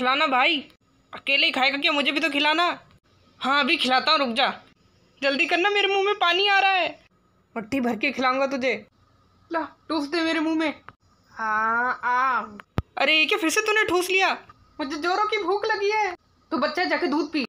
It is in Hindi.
खिलाना भाई अकेले ही खाएगा क्या मुझे भी तो खिलाना हाँ अभी खिलाता हूँ रुक जा जल्दी करना मेरे मुंह में पानी आ रहा है मट्टी भर के खिलाऊंगा तुझे ला ठूस दे मेरे मुंह में आ हाँ, आ अरे ये क्या फिर से तूने ठूस लिया मुझे जोरों की भूख लगी है तू बच्चा जाके दूध पी